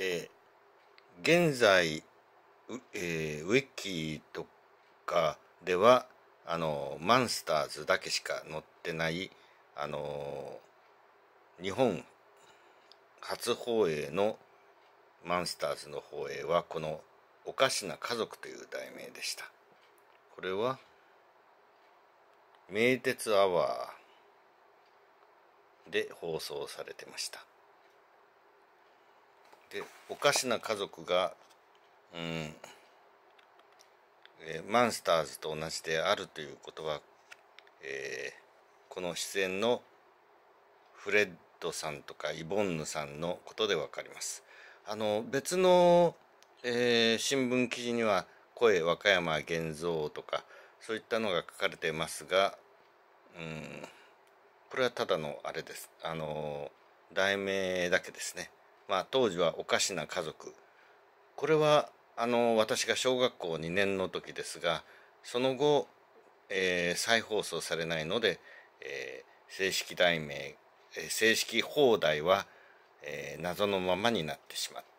えー、現在、えー、ウィッキーとかではあのマンスターズだけしか載ってないあの日本初放映のマンスターズの放映はこの「おかしな家族」という題名でしたこれは名鉄アワーで放送されてましたでおかしな家族が、うんえー、マンスターズと同じであるということは、えー、この出演のフレッドさんとかイボンヌさんのことで分かります。あの別の、えー、新聞記事には「声和歌山現像」とかそういったのが書かれてますが、うん、これはただのあれですあの題名だけですね。まあ、当時はおかしな家族これはあの私が小学校2年の時ですがその後、えー、再放送されないので、えー、正式題名、えー、正式放題は、え謎のままになってしまった。